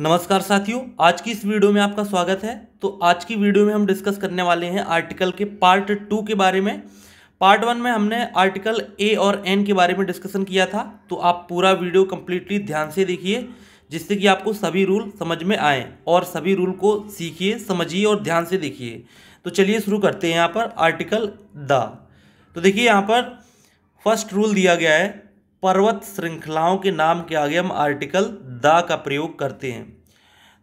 नमस्कार साथियों आज की इस वीडियो में आपका स्वागत है तो आज की वीडियो में हम डिस्कस करने वाले हैं आर्टिकल के पार्ट टू के बारे में पार्ट वन में हमने आर्टिकल ए और एन के बारे में डिस्कशन किया था तो आप पूरा वीडियो कम्प्लीटली ध्यान से देखिए जिससे कि आपको सभी रूल समझ में आए और सभी रूल को सीखिए समझिए और ध्यान से देखिए तो चलिए शुरू करते हैं यहाँ पर आर्टिकल द तो देखिए यहाँ पर फर्स्ट रूल दिया गया है पर्वत श्रृंखलाओं के नाम के आगे हम आर्टिकल द का प्रयोग करते हैं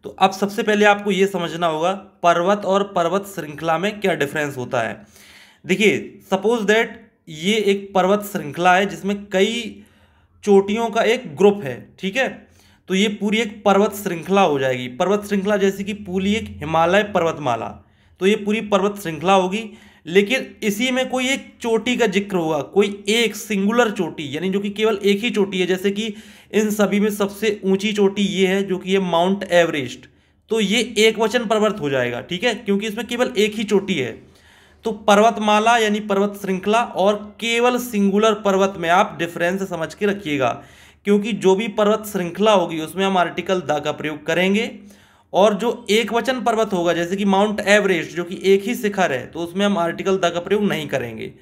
तो अब सबसे पहले आपको ये समझना होगा पर्वत और पर्वत श्रृंखला में क्या डिफरेंस होता है देखिए सपोज दैट ये एक पर्वत श्रृंखला है जिसमें कई चोटियों का एक ग्रुप है ठीक है तो ये पूरी एक पर्वत श्रृंखला हो जाएगी पर्वत श्रृंखला जैसे कि पूरी एक हिमालय पर्वतमाला तो ये पूरी पर्वत श्रृंखला होगी लेकिन इसी में कोई एक चोटी का जिक्र होगा कोई एक सिंगुलर चोटी यानी जो कि केवल एक ही चोटी है जैसे कि इन सभी में सबसे ऊंची चोटी ये है जो कि ये माउंट एवरेस्ट तो ये एक वचन पर्वत हो जाएगा ठीक है क्योंकि इसमें केवल एक ही चोटी है तो पर्वतमाला यानी पर्वत श्रृंखला और केवल सिंगुलर पर्वत में आप डिफरेंस समझ के रखिएगा क्योंकि जो भी पर्वत श्रृंखला होगी उसमें हम आर्टिकल द का प्रयोग करेंगे और जो एक वचन पर्वत होगा जैसे कि माउंट एवरेस्ट जो कि एक ही शिखर है तो उसमें हम आर्टिकल द का प्रयोग नहीं करेंगे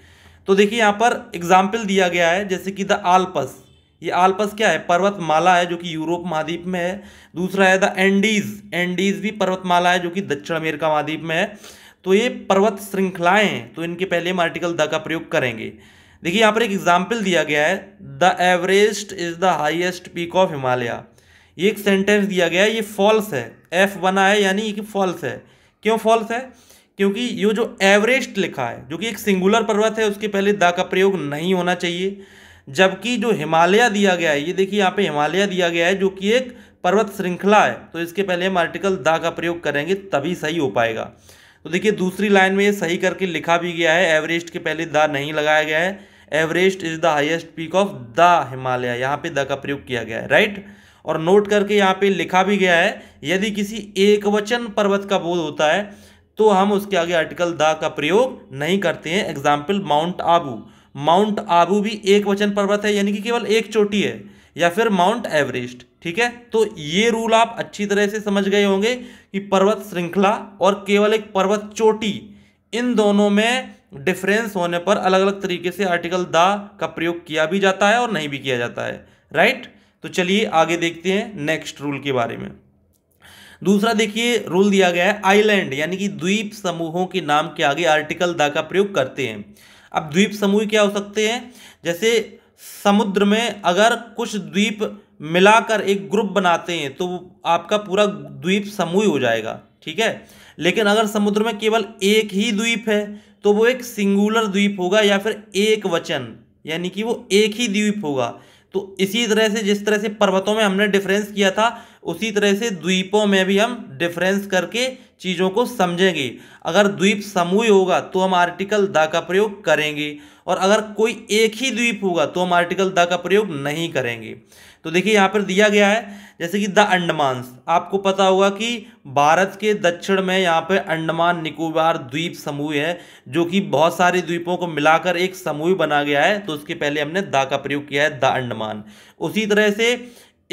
तो देखिए यहाँ पर एग्जाम्पल दिया गया है जैसे कि द आलपस ये आलपस क्या है पर्वतमाला है जो कि यूरोप महाद्वीप में है दूसरा है द एंडीज एंडीज भी पर्वतमाला है जो कि दक्षिण अमेरिका महाद्वीप में है तो ये पर्वत श्रृंखलाएं हैं तो इनके पहले हम आर्टिकल द का प्रयोग करेंगे देखिए यहाँ पर एक एग्जाम्पल दिया गया है the Everest is the highest peak of Himalaya एक सेंटेंस दिया गया ये फॉल्स है एफ बना है यानी कि फॉल्स है क्यों फॉल्स है क्योंकि ये जो एवरेस्ट लिखा है जो कि एक सिंगुलर पर्वत है उसके पहले दा का प्रयोग नहीं होना चाहिए जबकि जो हिमालय दिया गया है ये देखिए यहाँ पे हिमालय दिया गया है जो कि एक पर्वत श्रृंखला है तो इसके पहले हम आर्टिकल दा का प्रयोग करेंगे तभी सही हो पाएगा तो देखिए दूसरी लाइन में ये सही करके लिखा भी गया है एवरेस्ट के पहले दा नहीं लगाया गया है Everest is the highest peak of the Himalaya यहाँ पे द का प्रयोग किया गया है राइट और नोट करके यहाँ पे लिखा भी गया है यदि किसी एक वचन पर्वत का बोध होता है तो हम उसके आगे आर्टिकल द का प्रयोग नहीं करते हैं example mount Abu mount Abu भी एक वचन पर्वत है यानी कि केवल एक चोटी है या फिर माउंट एवरेस्ट ठीक है तो ये रूल आप अच्छी तरह से समझ गए होंगे कि पर्वत श्रृंखला और केवल एक पर्वत चोटी इन दोनों में डिफरेंस होने पर अलग अलग तरीके से आर्टिकल द का प्रयोग किया भी जाता है और नहीं भी किया जाता है राइट तो चलिए आगे देखते हैं नेक्स्ट रूल के बारे में दूसरा देखिए रूल दिया गया है आइलैंड यानी कि द्वीप समूहों के नाम के आगे आर्टिकल दा का प्रयोग करते हैं अब द्वीप समूह क्या हो सकते हैं जैसे समुद्र में अगर कुछ द्वीप मिलाकर एक ग्रुप बनाते हैं तो आपका पूरा द्वीप समूह हो जाएगा ठीक है लेकिन अगर समुद्र में केवल एक ही द्वीप है तो वो एक सिंगुलर द्वीप होगा या फिर एक वचन यानी कि वो एक ही द्वीप होगा तो इसी तरह से जिस तरह से पर्वतों में हमने डिफरेंस किया था उसी तरह से द्वीपों में भी हम डिफरेंस करके चीज़ों को समझेंगे अगर द्वीप समूह होगा तो हम आर्टिकल द का प्रयोग करेंगे और अगर कोई एक ही द्वीप होगा तो हम आर्टिकल द का प्रयोग नहीं करेंगे तो देखिए यहाँ पर दिया गया है जैसे कि द अंडमानस आपको पता होगा कि भारत के दक्षिण में यहाँ पर अंडमान निकोबार द्वीप समूह है जो कि बहुत सारे द्वीपों को मिलाकर एक समूह बना गया है तो उसके पहले हमने द का प्रयोग किया है द अंडमान उसी तरह से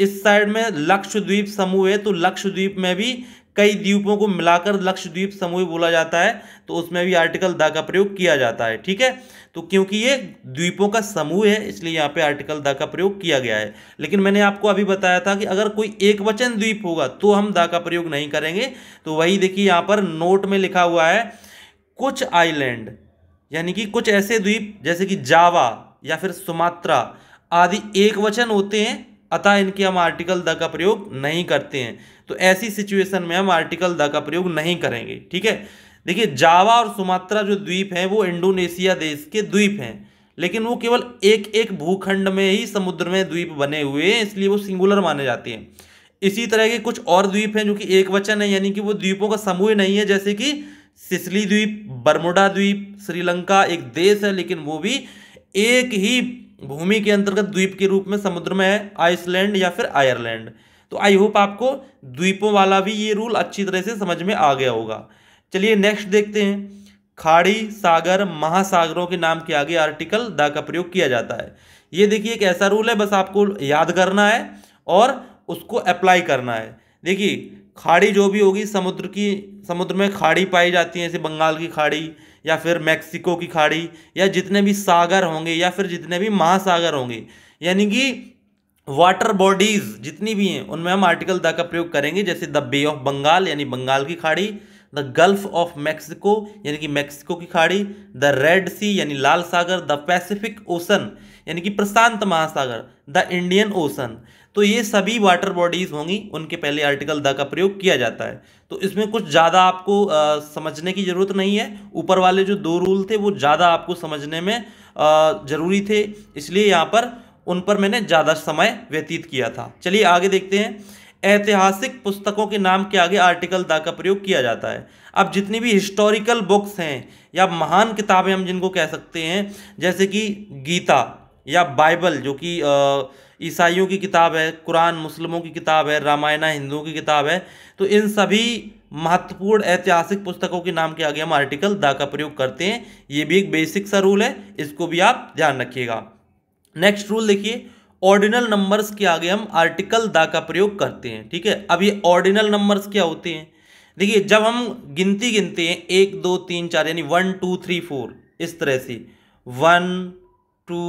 इस साइड में लक्षद्वीप समूह है तो लक्षद्वीप में भी कई द्वीपों को मिलाकर लक्षद्वीप समूह बोला जाता है तो उसमें भी आर्टिकल द का प्रयोग किया जाता है ठीक है तो क्योंकि ये द्वीपों का समूह है इसलिए यहाँ पे आर्टिकल द का प्रयोग किया गया है लेकिन मैंने आपको अभी बताया था कि अगर कोई एक वचन द्वीप होगा तो हम द का प्रयोग नहीं करेंगे तो वही देखिए यहाँ पर नोट में लिखा हुआ है कुछ आईलैंड यानी कि कुछ ऐसे द्वीप जैसे कि जावा या फिर सुमात्रा आदि एक वचन होते हैं अतः इनकी हम आर्टिकल द का प्रयोग नहीं करते हैं तो ऐसी सिचुएशन में हम आर्टिकल द का प्रयोग नहीं करेंगे ठीक है देखिए जावा और सुमात्रा जो द्वीप हैं वो इंडोनेशिया देश के द्वीप हैं लेकिन वो केवल एक एक भूखंड में ही समुद्र में द्वीप बने हुए हैं इसलिए वो सिंगुलर माने जाते हैं इसी तरह के कुछ और द्वीप हैं जो कि एक वचन है यानी कि वो द्वीपों का समूह नहीं है जैसे कि सिसली द्वीप बर्मुडा द्वीप श्रीलंका एक देश है लेकिन वो भी एक ही भूमि के अंतर्गत द्वीप के रूप में समुद्र में है आइसलैंड या फिर आयरलैंड तो आई होप आपको द्वीपों वाला भी ये रूल अच्छी तरह से समझ में आ गया होगा चलिए नेक्स्ट देखते हैं खाड़ी सागर महासागरों के नाम के आगे आर्टिकल द का प्रयोग किया जाता है ये देखिए एक ऐसा रूल है बस आपको याद करना है और उसको अप्लाई करना है देखिए खाड़ी जो भी होगी समुद्र की समुद्र में खाड़ी पाई जाती है जैसे बंगाल की खाड़ी या फिर मैक्सिको की खाड़ी या जितने भी सागर होंगे या फिर जितने भी महासागर होंगे यानी कि वाटर बॉडीज़ जितनी भी हैं उनमें हम आर्टिकल द का प्रयोग करेंगे जैसे द बे ऑफ बंगाल यानी बंगाल की खाड़ी द गल्फ ऑफ मैक्सिको यानी कि मैक्सिको की खाड़ी द रेड सी यानी लाल सागर द पैसिफिक ओसन यानी कि प्रशांत महासागर द इंडियन ओसन तो ये सभी वाटर बॉडीज़ होंगी उनके पहले आर्टिकल द का प्रयोग किया जाता है तो इसमें कुछ ज़्यादा आपको आ, समझने की ज़रूरत नहीं है ऊपर वाले जो दो रूल थे वो ज़्यादा आपको समझने में ज़रूरी थे इसलिए यहाँ पर उन पर मैंने ज़्यादा समय व्यतीत किया था चलिए आगे देखते हैं ऐतिहासिक पुस्तकों के नाम के आगे आर्टिकल दा का प्रयोग किया जाता है अब जितनी भी हिस्टोरिकल बुक्स हैं या महान किताबें हम जिनको कह सकते हैं जैसे कि गीता या बाइबल जो कि ईसाइयों की किताब है कुरान मुस्लिमों की किताब है रामायणा हिंदुओं की किताब है तो इन सभी महत्वपूर्ण ऐतिहासिक पुस्तकों के नाम के आगे हम आर्टिकल दा का प्रयोग करते हैं ये भी एक बेसिक सा रूल है इसको भी आप ध्यान रखिएगा नेक्स्ट रूल देखिए ऑर्डिनल नंबर्स के आगे हम आर्टिकल दा का प्रयोग करते हैं ठीक है अब ये ऑर्डिनल नंबर्स क्या होते हैं देखिए जब हम गिनती गिनते हैं एक दो तीन चार यानी वन टू थ्री फोर इस तरह से वन टू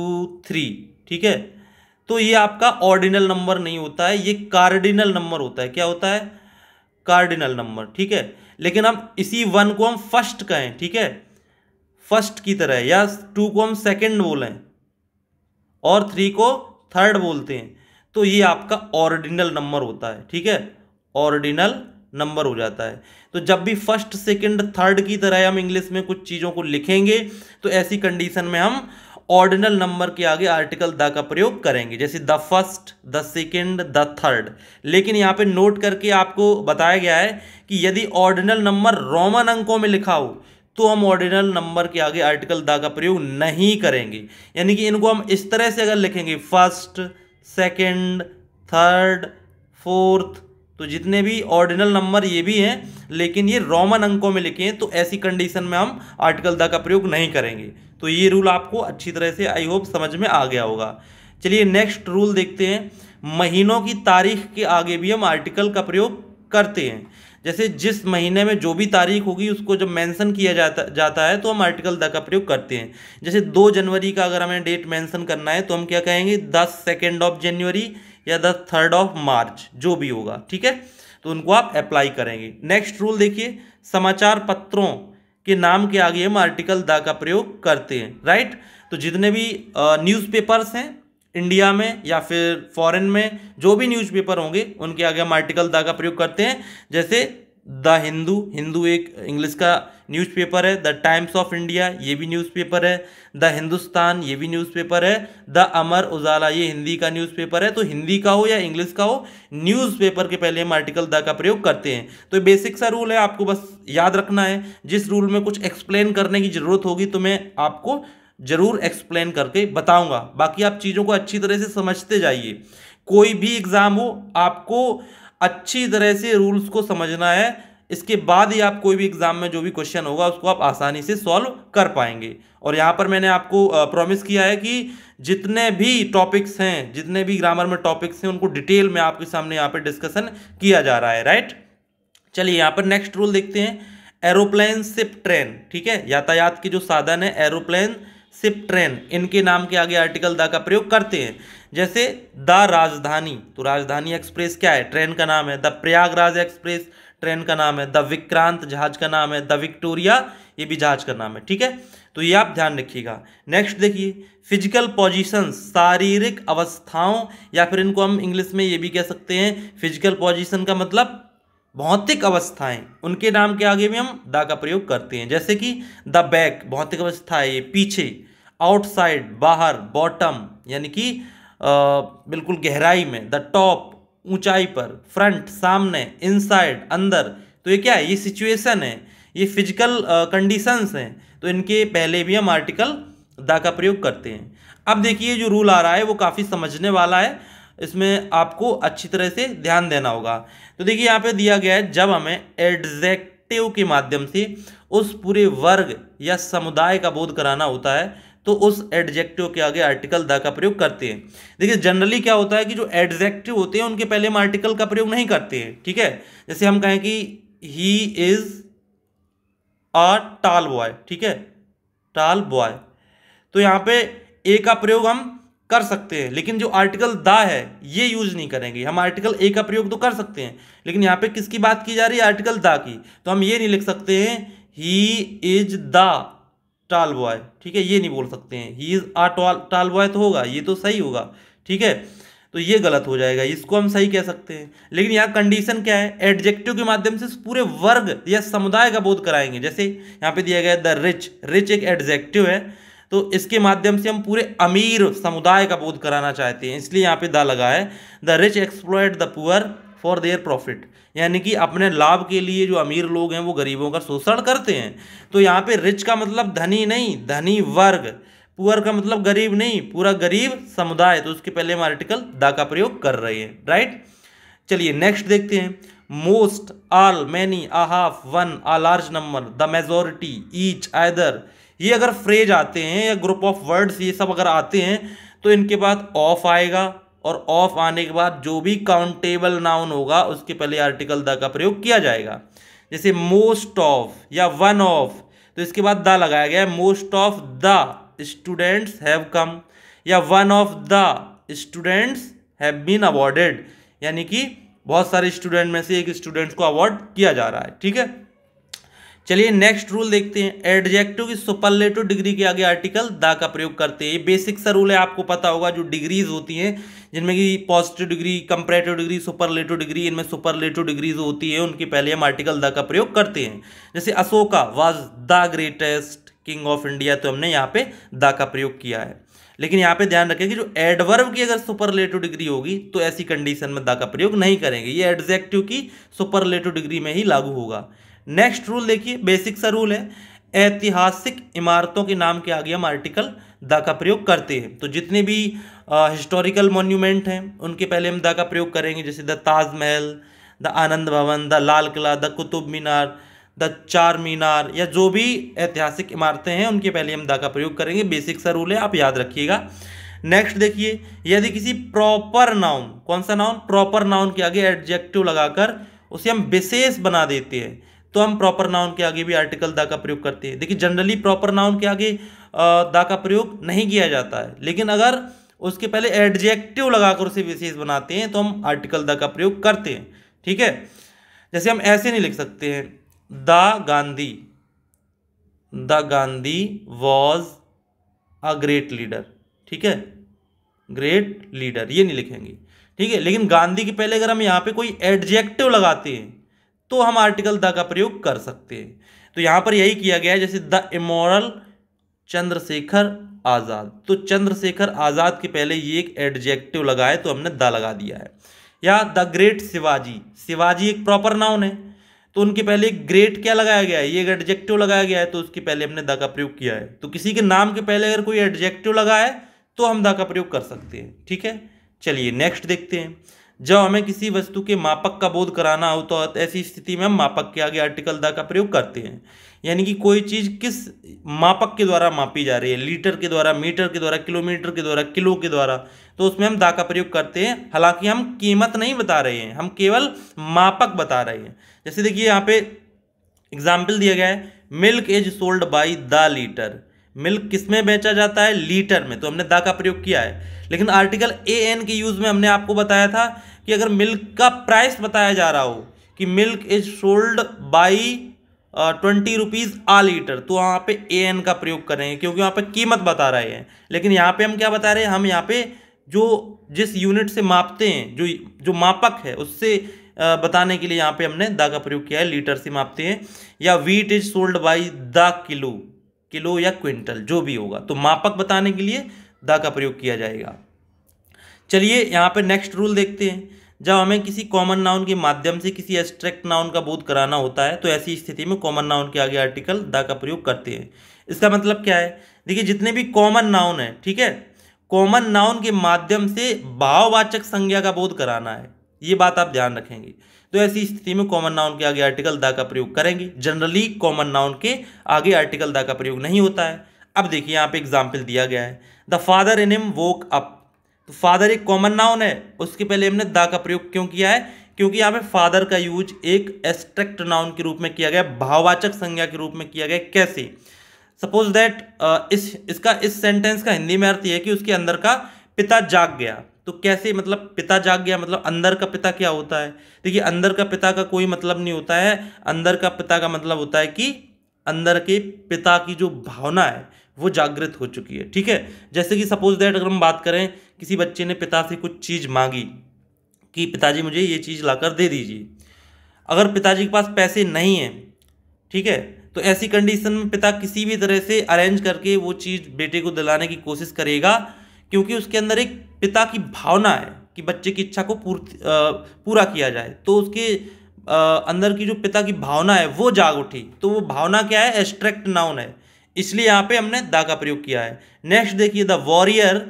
थ्री ठीक है तो ये आपका ऑर्डिनल नंबर नहीं होता है ये कार्डिनल नंबर होता है क्या होता है कार्डिनल नंबर ठीक है लेकिन हम इसी वन को हम फर्स्ट कहें ठीक है फर्स्ट की तरह या टू को हम सेकेंड बोलें और थ्री को थर्ड बोलते हैं तो ये आपका ऑरिजिनल नंबर होता है ठीक है ऑरिजिनल नंबर हो जाता है तो जब भी फर्स्ट सेकंड थर्ड की तरह हम इंग्लिश में कुछ चीज़ों को लिखेंगे तो ऐसी कंडीशन में हम ऑर्डिनल नंबर के आगे आर्टिकल द का प्रयोग करेंगे जैसे the first the second the third लेकिन यहाँ पे नोट करके आपको बताया गया है कि यदि ऑर्डिनल नंबर रोमन अंकों में लिखा हो तो हम ऑर्डिनल नंबर के आगे आर्टिकल द का प्रयोग नहीं करेंगे यानी कि इनको हम इस तरह से अगर लिखेंगे फर्स्ट सेकंड थर्ड फोर्थ तो जितने भी ऑर्डिनल नंबर ये भी हैं लेकिन ये रोमन अंकों में लिखे हैं तो ऐसी कंडीशन में हम आर्टिकल द का प्रयोग नहीं करेंगे तो ये रूल आपको अच्छी तरह से आई होप समझ में आ गया होगा चलिए नेक्स्ट रूल देखते हैं महीनों की तारीख के आगे भी हम आर्टिकल का प्रयोग करते हैं जैसे जिस महीने में जो भी तारीख होगी उसको जब मेंशन किया जाता जाता है तो हम आर्टिकल द का प्रयोग करते हैं जैसे दो जनवरी का अगर हमें डेट मेंशन करना है तो हम क्या कहेंगे द सेकेंड ऑफ जनवरी या द थर्ड ऑफ मार्च जो भी होगा ठीक है तो उनको आप अप्लाई करेंगे नेक्स्ट रूल देखिए समाचार पत्रों के नाम के आगे हम आर्टिकल द का प्रयोग करते हैं राइट तो जितने भी न्यूज़पेपर्स हैं इंडिया में या फिर फॉरेन में जो भी न्यूज़पेपर होंगे उनके आगे हम आर्टिकल द का प्रयोग करते हैं जैसे द हिंदू हिंदू एक इंग्लिश का न्यूज़पेपर है द टाइम्स ऑफ इंडिया ये भी न्यूज़पेपर है द हिंदुस्तान ये भी न्यूज़पेपर है द अमर उजाला ये हिंदी का न्यूज़पेपर है तो हिंदी का हो या इंग्लिश का हो न्यूज़पेपर के पहले हम आर्टिकल द का प्रयोग करते हैं तो बेसिक सा रूल है आपको बस याद रखना है जिस रूल में कुछ एक्सप्लेन करने की ज़रूरत होगी तो मैं आपको ज़रूर एक्सप्लेन करके बताऊंगा बाकी आप चीज़ों को अच्छी तरह से समझते जाइए कोई भी एग्ज़ाम हो आपको अच्छी तरह से रूल्स को समझना है इसके बाद ही आप कोई भी एग्ज़ाम में जो भी क्वेश्चन होगा उसको आप आसानी से सॉल्व कर पाएंगे और यहाँ पर मैंने आपको प्रॉमिस किया है कि जितने भी टॉपिक्स हैं जितने भी ग्रामर में टॉपिक्स हैं उनको डिटेल में आपके सामने यहाँ पर डिस्कशन किया जा रहा है राइट चलिए यहाँ पर नेक्स्ट रूल देखते हैं एरोप्लेन सिप ट्रेन ठीक है यातायात के जो साधन है एरोप्लेन सिप ट्रेन इनके नाम के आगे आर्टिकल द का प्रयोग करते हैं जैसे द राजधानी तो राजधानी एक्सप्रेस क्या है ट्रेन का नाम है द प्रयागराज एक्सप्रेस ट्रेन का नाम है द विक्रांत जहाज का नाम है द विक्टोरिया ये भी जहाज का नाम है ठीक है तो ये आप ध्यान रखिएगा नेक्स्ट देखिए फिजिकल पोजिशन शारीरिक अवस्थाओं या फिर इनको हम इंग्लिश में ये भी कह सकते हैं फिजिकल पोजिशन का मतलब भौतिक अवस्थाएं उनके नाम के आगे भी हम द का प्रयोग करते हैं जैसे कि द बैक भौतिक अवस्था है ये पीछे आउटसाइड बाहर बॉटम यानी कि बिल्कुल गहराई में द टॉप ऊंचाई पर फ्रंट सामने इनसाइड अंदर तो ये क्या है ये सिचुएशन है ये फिजिकल कंडीशंस हैं तो इनके पहले भी हम आर्टिकल द का प्रयोग करते हैं अब देखिए जो रूल आ रहा है वो काफ़ी समझने वाला है इसमें आपको अच्छी तरह से ध्यान देना होगा तो देखिए यहाँ पे दिया गया है जब हमें एडजेक्टिव के माध्यम से उस पूरे वर्ग या समुदाय का बोध कराना होता है तो उस एडजेक्टिव के आगे आर्टिकल द का प्रयोग करते हैं देखिए जनरली क्या होता है कि जो एडजेक्टिव होते हैं उनके पहले हम आर्टिकल का प्रयोग नहीं करते हैं ठीक है जैसे हम कहें कि ही इज अ टाल बॉय ठीक है टाल बॉय तो यहाँ पे ए का प्रयोग हम कर सकते हैं लेकिन जो आर्टिकल द है ये यूज नहीं करेंगे हम आर्टिकल ए का प्रयोग तो कर सकते हैं लेकिन यहाँ पे किसकी बात की जा रही है आर्टिकल द की तो हम ये नहीं लिख सकते हैं he is the tall boy ठीक है ये नहीं बोल सकते हैं he is a tall tall boy तो होगा ये तो सही होगा ठीक है तो ये गलत हो जाएगा इसको हम सही कह सकते हैं लेकिन यहाँ कंडीशन क्या है एडजेक्टिव के माध्यम से पूरे वर्ग या समुदाय का बोध कराएंगे जैसे यहाँ पे दिया गया द रिच रिच एक एडजेक्टिव है तो इसके माध्यम से हम पूरे अमीर समुदाय का बोध कराना चाहते हैं इसलिए यहाँ पे द लगा है the rich exploited the poor for their profit यानी कि अपने लाभ के लिए जो अमीर लोग हैं वो गरीबों का शोषण करते हैं तो यहाँ पे रिच का मतलब धनी नहीं धनी वर्ग पुअर का मतलब गरीब नहीं पूरा गरीब समुदाय तो उसके पहले हम आर्टिकल दा का प्रयोग कर रहे हैं राइट चलिए नेक्स्ट देखते हैं most all many a half one a large number the majority each other ये अगर फ्रेज आते हैं या ग्रुप ऑफ वर्ड्स ये सब अगर आते हैं तो इनके बाद ऑफ आएगा और ऑफ आने के बाद जो भी काउंटेबल नाउन होगा उसके पहले आर्टिकल द का प्रयोग किया जाएगा जैसे मोस्ट ऑफ या वन ऑफ तो इसके बाद द लगाया गया है most of the students have come या one of the students have been awarded यानी कि बहुत सारे स्टूडेंट में से एक स्टूडेंट को अवॉर्ड किया जा रहा है ठीक है चलिए नेक्स्ट रूल देखते हैं एडजेक्टिव की सुपरलेटिव डिग्री के आगे आर्टिकल दा का प्रयोग करते हैं ये बेसिक सा रूल है आपको पता होगा जो डिग्रीज होती हैं जिनमें कि positive degree comparative degree superlative degree इनमें सुपरलेटिव डिग्रीज होती है उनके पहले हम आर्टिकल दा का प्रयोग करते हैं जैसे Ashoka was the greatest king of India तो हमने यहाँ पे दा का प्रयोग किया है लेकिन यहाँ पे ध्यान रखें कि जो एडवर्ब की अगर सुपरलेटिव डिग्री होगी तो ऐसी कंडीशन में दा का प्रयोग नहीं करेंगे ये एडजेक्टिव की सुपरलेटिव डिग्री में ही लागू होगा नेक्स्ट रूल देखिए बेसिक सा रूल है ऐतिहासिक इमारतों के नाम के आगे हम आर्टिकल द का प्रयोग करते हैं तो जितने भी हिस्टोरिकल मॉन्यूमेंट हैं उनके पहले हम द का प्रयोग करेंगे जैसे the Taj Mahal the Anand Bhawan the Lal Qila the Qutub Minar the Charminar या जो भी ऐतिहासिक इमारतें हैं उनके पहले हम द का प्रयोग करेंगे बेसिक सा रूल है आप याद रखिएगा नेक्स्ट देखिए यदि किसी प्रॉपर नाउन कौन सा नाउन प्रॉपर नाउन के आगे एडजेक्टिव लगाकर उसे हम विशेष बना देते हैं तो हम प्रॉपर नाउन के आगे भी आर्टिकल दा का प्रयोग करते हैं देखिए जनरली प्रॉपर नाउन के आगे दा का प्रयोग नहीं किया जाता है लेकिन अगर उसके पहले एडजेक्टिव लगाकर उसे विशेष बनाते हैं तो हम आर्टिकल द का प्रयोग करते हैं ठीक है जैसे हम ऐसे नहीं लिख सकते हैं the Gandhi the Gandhi was a great leader ठीक है ग्रेट लीडर ये नहीं लिखेंगे ठीक है लेकिन गांधी के पहले अगर हम यहाँ पे कोई एडजेक्टिव लगाते हैं तो हम आर्टिकल द का प्रयोग कर सकते हैं तो यहाँ पर यही किया गया है जैसे द इमोरल चंद्रशेखर आज़ाद तो चंद्रशेखर आज़ाद के पहले ये एक एडजेक्टिव लगाए तो हमने द लगा दिया है या द ग्रेट शिवाजी शिवाजी एक प्रॉपर नाउन है तो उनके पहले एक ग्रेट क्या लगाया गया है ये एक एडजेक्टिव लगाया गया है तो उसके पहले हमने द का प्रयोग किया है तो किसी के नाम के पहले अगर कोई एडजेक्टिव लगा है तो हम द का प्रयोग कर सकते हैं ठीक है चलिए नेक्स्ट देखते हैं जब हमें किसी वस्तु के मापक का बोध कराना हो तो ऐसी स्थिति में हम मापक के आगे आर्टिकल द का प्रयोग करते हैं यानी कि कोई चीज़ किस मापक के द्वारा मापी जा रही है लीटर के द्वारा मीटर के द्वारा किलोमीटर के द्वारा किलो के द्वारा तो उसमें हम दा का प्रयोग करते हैं हालांकि हम कीमत नहीं बता रहे हैं हम केवल मापक बता रहे हैं जैसे देखिए यहाँ पे एग्जाम्पल दिया गया है milk is sold by the litre milk किस में बेचा जाता है लीटर में तो हमने दा का प्रयोग किया है लेकिन आर्टिकल ए एन के यूज़ में हमने आपको बताया था कि अगर मिल्क का प्राइस बताया जा रहा हो कि milk is sold by twenty rupees a litre तो वहाँ पे ए एन का प्रयोग करेंगे क्योंकि वहाँ पे कीमत बता रहे हैं लेकिन यहाँ पे हम क्या बता रहे हैं हम यहाँ पे जो जिस यूनिट से मापते हैं जो जो मापक है उससे बताने के लिए यहाँ पे हमने दा का प्रयोग किया है लीटर से मापते हैं या wheat is sold by the kilo kilo या क्विंटल जो भी होगा तो मापक बताने के लिए द का प्रयोग किया जाएगा चलिए यहाँ पर नेक्स्ट रूल देखते हैं जब हमें किसी कॉमन नाउन के माध्यम से किसी एस्ट्रैक्ट नाउन का बोध कराना होता है तो ऐसी स्थिति में कॉमन नाउन के आगे आर्टिकल द का प्रयोग करते हैं इसका मतलब क्या है देखिए जितने भी कॉमन नाउन है ठीक है कॉमन नाउन के माध्यम से भाववाचक संज्ञा का बोध कराना है ये बात आप ध्यान रखेंगे तो ऐसी स्थिति में कॉमन नाउन के आगे आर्टिकल दा का प्रयोग करेंगे जनरली कॉमन नाउन के आगे आर्टिकल दा का प्रयोग नहीं होता है अब देखिए यहाँ पे एग्जाम्पल दिया गया है the father in him woke up तो फादर एक कॉमन नाउन है उसके पहले हमने दा का प्रयोग क्यों किया है क्योंकि यहाँ पे फादर का यूज एक एस्ट्रेक्ट नाउन के रूप में किया गया भाववाचक संज्ञा के रूप में किया गया कैसे सपोज दैट uh, इस इसका इस सेंटेंस का हिंदी में अर्थ यह है कि उसके अंदर का पिता जाग गया तो कैसे मतलब पिता जाग गया मतलब अंदर का पिता क्या होता है देखिए अंदर का पिता का कोई मतलब नहीं होता है अंदर का पिता का मतलब होता है कि अंदर के पिता की जो भावना है वो जागृत हो चुकी है ठीक है जैसे कि सपोज दैट अगर हम बात करें किसी बच्चे ने पिता से कुछ चीज़ मांगी कि पिताजी मुझे ये चीज़ लाकर दे दीजिए अगर पिताजी के पास पैसे नहीं हैं ठीक है तो ऐसी कंडीशन में पिता किसी भी तरह से अरेंज करके वो चीज़ बेटे को दिलाने की कोशिश करेगा क्योंकि उसके अंदर एक पिता की भावना है कि बच्चे की इच्छा को पूर्ति पूरा किया जाए तो उसके अंदर की जो पिता की भावना है वो जाग उठी तो वो भावना क्या है एस्ट्रैक्ट नाउन है इसलिए यहाँ पे हमने दा का प्रयोग किया है नेक्स्ट देखिए the warrior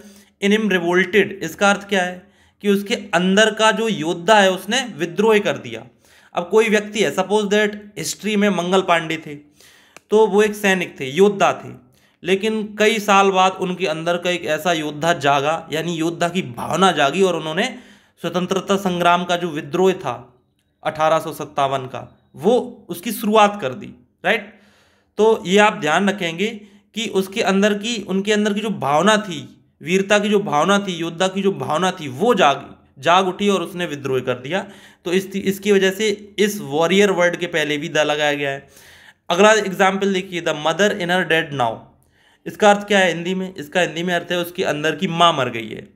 in him revolted इसका अर्थ क्या है कि उसके अंदर का जो योद्धा है उसने विद्रोह कर दिया अब कोई व्यक्ति है सपोज दैट हिस्ट्री में मंगल पांडे थे तो वो एक सैनिक थे योद्धा थे लेकिन कई साल बाद उनके अंदर का एक ऐसा योद्धा जागा यानी योद्धा की भावना जागी और उन्होंने स्वतंत्रता संग्राम का जो विद्रोह था अठारह का वो उसकी शुरुआत कर दी राइट तो ये आप ध्यान रखेंगे कि उसके अंदर की उनके अंदर की जो भावना थी वीरता की जो भावना थी योद्धा की जो भावना थी वो जाग जाग उठी और उसने विद्रोह कर दिया तो इस इसकी वजह से इस वॉरियर वर्ड के पहले भी द लगाया गया है अगला एग्जाम्पल देखिए the mother in her dead now इसका अर्थ क्या है हिंदी में इसका हिंदी में अर्थ है उसके अंदर की माँ मर गई है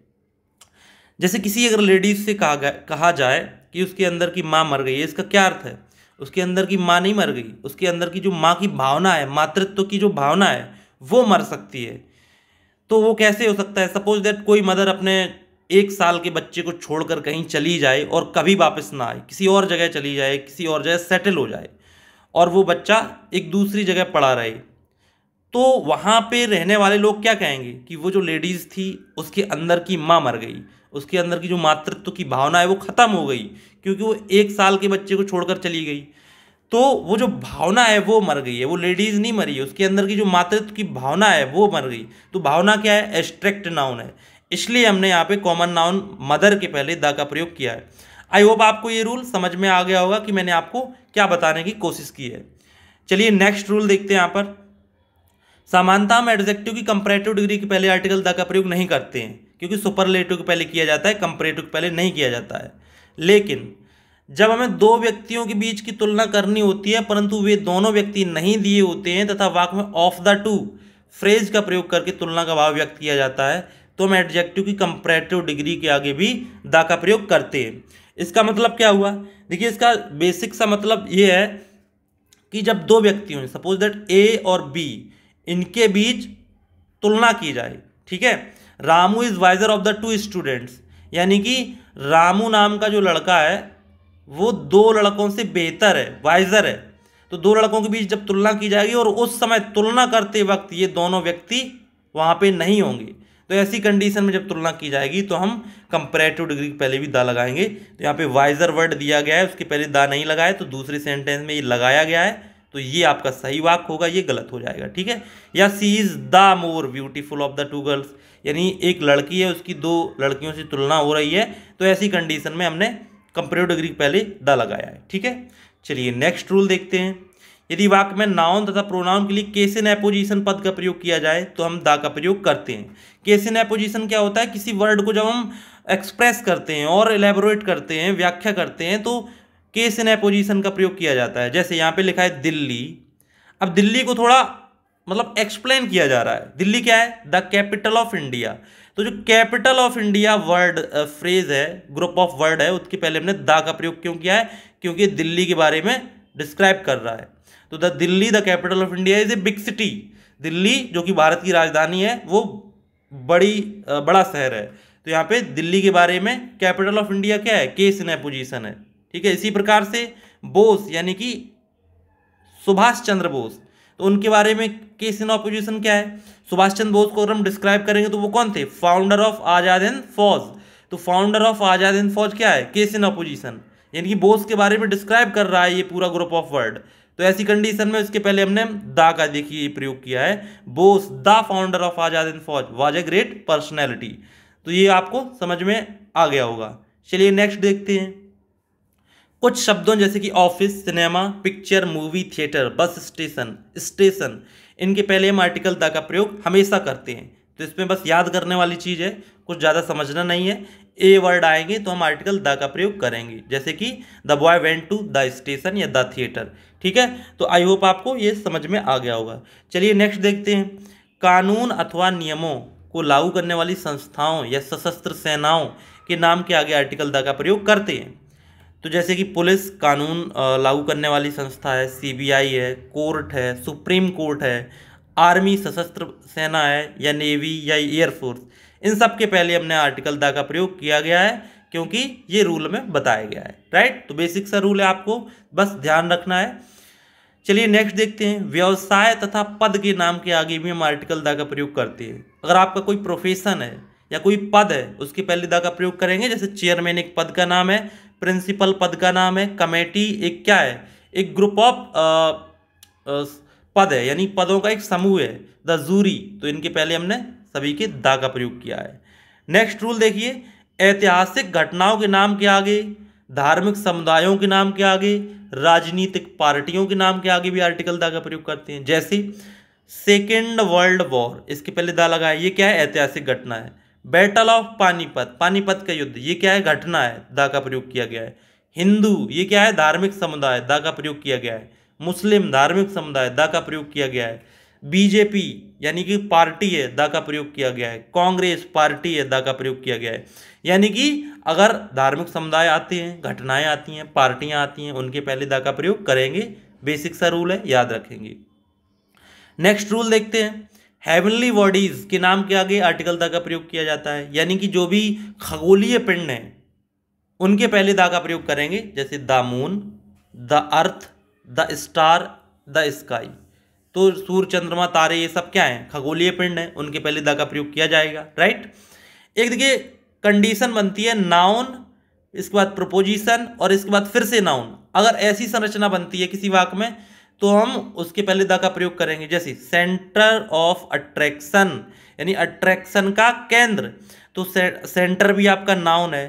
जैसे किसी अगर लेडीज से कहा कहा जाए कि उसके अंदर की माँ मर गई है इसका क्या अर्थ है उसके अंदर की माँ नहीं मर गई उसके अंदर की जो माँ की भावना है मातृत्व की जो भावना है वो मर सकती है तो वो कैसे हो सकता है सपोज दैट कोई मदर अपने एक साल के बच्चे को छोड़कर कहीं चली जाए और कभी वापस ना आए किसी और जगह चली जाए किसी और जगह सेटल हो जाए और वो बच्चा एक दूसरी जगह पड़ा रहे तो वहाँ पे रहने वाले लोग क्या कहेंगे कि वो जो लेडीज़ थी उसके अंदर की माँ मर गई उसके अंदर की जो मातृत्व की भावना है वो ख़त्म हो गई क्योंकि वो एक साल के बच्चे को छोड़कर चली गई तो वो जो भावना है वो मर गई है वो लेडीज़ नहीं मरी है उसके अंदर की जो मातृत्व की भावना है वो मर गई तो भावना क्या है एस्ट्रैक्ट नाउन है इसलिए हमने यहाँ पे कॉमन नाउन मदर के पहले द का प्रयोग किया है आई होप आपको ये रूल समझ में आ गया होगा कि मैंने आपको क्या बताने की कोशिश की है चलिए नेक्स्ट रूल देखते हैं यहाँ पर समानता हम एडजेक्टिव की कंपेरेटिव डिग्री के पहले आर्टिकल द का प्रयोग नहीं करते हैं क्योंकि सुपरलेटिव के पहले किया जाता है कंपेरेटिव के पहले नहीं किया जाता है लेकिन जब हमें दो व्यक्तियों के बीच की तुलना करनी होती है परंतु वे दोनों व्यक्ति नहीं दिए होते हैं तथा वाक में ऑफ द टू फ्रेज का प्रयोग करके तुलना का भाव व्यक्त किया जाता है तो हम एडजेक्टिव की कंपरेटिव डिग्री के आगे भी द का प्रयोग करते हैं इसका मतलब क्या हुआ देखिए इसका बेसिक सा मतलब ये है कि जब दो व्यक्ति हों सपोज दैट ए और बी इनके बीच तुलना की जाए ठीक है Ramu is wiser of the two students यानी कि रामू नाम का जो लड़का है वो दो लड़कों से बेहतर है वाइजर है तो दो लड़कों के बीच जब तुलना की जाएगी और उस समय तुलना करते वक्त ये दोनों व्यक्ति वहाँ पे नहीं होंगे तो ऐसी कंडीशन में जब तुलना की जाएगी तो हम कंपेरेटिव डिग्री पहले भी दा लगाएंगे तो यहाँ पे वाइजर वर्ड दिया गया है उसके पहले दा नहीं लगाए तो दूसरे सेंटेंस में ये लगाया गया है तो ये आपका सही वाक होगा ये गलत हो जाएगा ठीक है या she is the more beautiful of the two girls यानी एक लड़की है उसकी दो लड़कियों से तुलना हो रही है तो ऐसी कंडीशन में हमने कंप्यूटर डिग्री पहले द लगाया है ठीक है चलिए नेक्स्ट रूल देखते हैं यदि वाक्य में नाउन तथा प्रोनाउन के लिए केस इन एपोजिशन पद का प्रयोग किया जाए तो हम दा का प्रयोग करते हैं केस इन एपोजिशन क्या होता है किसी वर्ड को जब हम एक्सप्रेस करते हैं और एलेबोरेट करते हैं व्याख्या करते हैं तो केस इन एपोजिशन का प्रयोग किया जाता है जैसे यहाँ पे लिखा है दिल्ली अब दिल्ली को थोड़ा मतलब एक्सप्लेन किया जा रहा है दिल्ली क्या है द कैपिटल ऑफ इंडिया तो जो capital of India word phrase है ग्रुप ऑफ वर्ड है उसके पहले हमने द का प्रयोग क्यों किया है क्योंकि दिल्ली के बारे में डिस्क्राइब कर रहा है तो the Delhi the capital of India is a big city Delhi जो कि भारत की राजधानी है वो बड़ी बड़ा शहर है तो यहाँ पे दिल्ली के बारे में कैपिटल ऑफ इंडिया क्या है केस इन एपोजिशन है ठीक है इसी प्रकार से बोस यानी कि सुभाष चंद्र बोस तो उनके बारे में केस इन ऑपोजिशन क्या है सुभाष चंद्र बोस को अगर हम डिस्क्राइब करेंगे तो वो कौन थे फाउंडर ऑफ आज़ाद एंड फौज तो फाउंडर ऑफ आज़ाद एंड फौज क्या है केस इन ऑपोजिशन यानी कि बोस के बारे में डिस्क्राइब कर रहा है ये पूरा ग्रुप ऑफ वर्ड तो ऐसी कंडीशन में उसके पहले हमने दा का देखिए प्रयोग किया है Bose the founder of Azad Hind Fauj was a great personality तो ये आपको समझ में आ गया होगा चलिए नेक्स्ट देखते हैं कुछ शब्दों जैसे कि office cinema picture movie theatre bus station station इनके पहले हम आर्टिकल द का प्रयोग हमेशा करते हैं तो इसमें बस याद करने वाली चीज़ है कुछ ज़्यादा समझना नहीं है ए वर्ड आएंगे तो हम आर्टिकल द का प्रयोग करेंगे जैसे कि the boy went to the station या द थिएटर ठीक है तो आई होप आपको ये समझ में आ गया होगा चलिए नेक्स्ट देखते हैं कानून अथवा नियमों को लागू करने वाली संस्थाओं या सशस्त्र सेनाओं के नाम के आगे आर्टिकल द का प्रयोग करते हैं तो जैसे कि पुलिस कानून लागू करने वाली संस्था है सीबीआई है कोर्ट है सुप्रीम कोर्ट है आर्मी सशस्त्र सेना है या नेवी या एयरफोर्स इन सब के पहले हमने आर्टिकल दा का प्रयोग किया गया है क्योंकि ये रूल में बताया गया है राइट तो बेसिक सा रूल है आपको बस ध्यान रखना है चलिए नेक्स्ट देखते हैं व्यवसाय तथा पद के नाम के आगे भी हम आर्टिकल दा का प्रयोग करते हैं अगर आपका कोई प्रोफेशन है या कोई पद है उसके पहले दा का प्रयोग करेंगे जैसे चेयरमैन एक पद का नाम है प्रिंसिपल पद का नाम है कमेटी एक क्या है एक ग्रुप ऑफ पद है यानी पदों का एक समूह है द जूरी तो इनके पहले हमने सभी के दा का प्रयोग किया है नेक्स्ट रूल देखिए ऐतिहासिक घटनाओं के नाम के आगे धार्मिक समुदायों के नाम के आगे राजनीतिक पार्टियों के नाम के आगे भी आर्टिकल दा का प्रयोग करते हैं जैसे सेकेंड वर्ल्ड वॉर इसके पहले दा लगा है ये क्या है ऐतिहासिक घटना है बैटल ऑफ पानीपत पानीपत का युद्ध ये क्या है घटना है दा का प्रयोग किया गया है हिंदू ये क्या है धार्मिक समुदाय दा का प्रयोग किया गया है मुस्लिम धार्मिक समुदाय दा का प्रयोग किया गया है बीजेपी यानी कि पार्टी है दा का प्रयोग किया गया है कांग्रेस पार्टी है दा का प्रयोग किया गया है यानी कि अगर धार्मिक समुदाय आते हैं घटनाएं आती हैं पार्टियां आती हैं उनके पहले दा का प्रयोग करेंगे बेसिक सा रूल है याद रखेंगे नेक्स्ट रूल देखते हैं हैवनली बॉडीज़ के नाम के आगे आर्टिकल दा का प्रयोग किया जाता है यानी कि जो भी खगोलीय पिंड हैं उनके पहले दा का प्रयोग करेंगे जैसे the moon the earth the star the sky तो सूर्य चंद्रमा तारे ये सब क्या हैं खगोलीय पिंड हैं उनके पहले दा का प्रयोग किया जाएगा राइट एक देखिए कंडीशन बनती है नाउन इसके बाद प्रपोजिशन और इसके बाद फिर से नाउन अगर ऐसी संरचना बनती है किसी वाक में तो हम उसके पहले द का प्रयोग करेंगे जैसे सेंटर ऑफ अट्रैक्शन यानी अट्रैक्शन का केंद्र तो से, सेंटर भी आपका नाउन है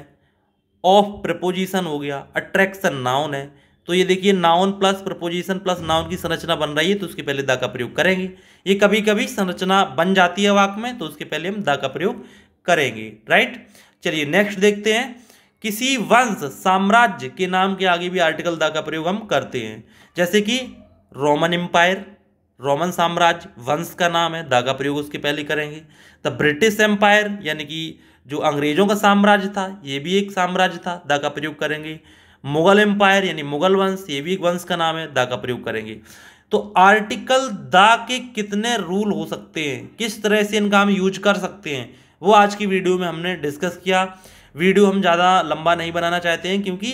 ऑफ प्रपोजिशन हो गया अट्रैक्शन नाउन है तो ये देखिए noun plus preposition plus noun की संरचना बन रही है तो उसके पहले द का प्रयोग करेंगे ये कभी कभी संरचना बन जाती है वाक में तो उसके पहले हम द का प्रयोग करेंगे राइट चलिए नेक्स्ट देखते हैं किसी वंश साम्राज्य के नाम के आगे भी आर्टिकल द का प्रयोग हम करते हैं जैसे कि रोमन एम्पायर रोमन साम्राज्य वंश का नाम है दागा प्रयोग उसके पहले करेंगे द ब्रिटिश एम्पायर यानी कि जो अंग्रेजों का साम्राज्य था ये भी एक साम्राज्य था दा का प्रयोग करेंगे मुगल एम्पायर यानी मुगल वंश ये भी एक वंश का नाम है दा का प्रयोग करेंगे तो आर्टिकल दा के कितने रूल हो सकते हैं किस तरह से इनका हम यूज कर सकते हैं वो आज की वीडियो में हमने डिस्कस किया वीडियो हम ज़्यादा लंबा नहीं बनाना चाहते हैं क्योंकि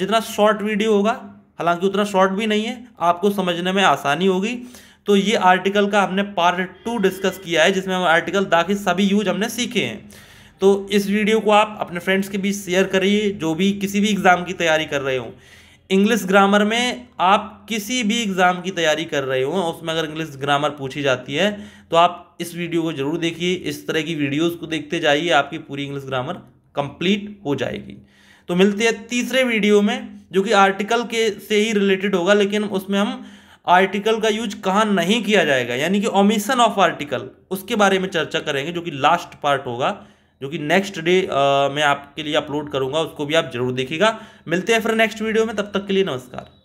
जितना शॉर्ट वीडियो होगा हालांकि उतना शॉर्ट भी नहीं है आपको समझने में आसानी होगी तो ये आर्टिकल का हमने पार्ट टू डिस्कस किया है जिसमें हम आर्टिकल दाखिल सभी यूज हमने सीखे हैं तो इस वीडियो को आप अपने फ्रेंड्स के बीच शेयर करिए जो भी किसी भी एग्ज़ाम की तैयारी कर रहे हो इंग्लिश ग्रामर में आप किसी भी एग्ज़ाम की तैयारी कर रहे हो उसमें अगर इंग्लिश ग्रामर पूछी जाती है तो आप इस वीडियो को ज़रूर देखिए इस तरह की वीडियोज़ को देखते जाइए आपकी पूरी इंग्लिश ग्रामर कंप्लीट हो जाएगी तो मिलते हैं तीसरे वीडियो में जो कि आर्टिकल के से ही रिलेटेड होगा लेकिन उसमें हम आर्टिकल का यूज कहाँ नहीं किया जाएगा यानी कि ओमिशन ऑफ आर्टिकल उसके बारे में चर्चा करेंगे जो कि लास्ट पार्ट होगा जो कि नेक्स्ट डे मैं आपके लिए अपलोड करूंगा उसको भी आप जरूर देखिएगा मिलते हैं फिर नेक्स्ट वीडियो में तब तक के लिए नमस्कार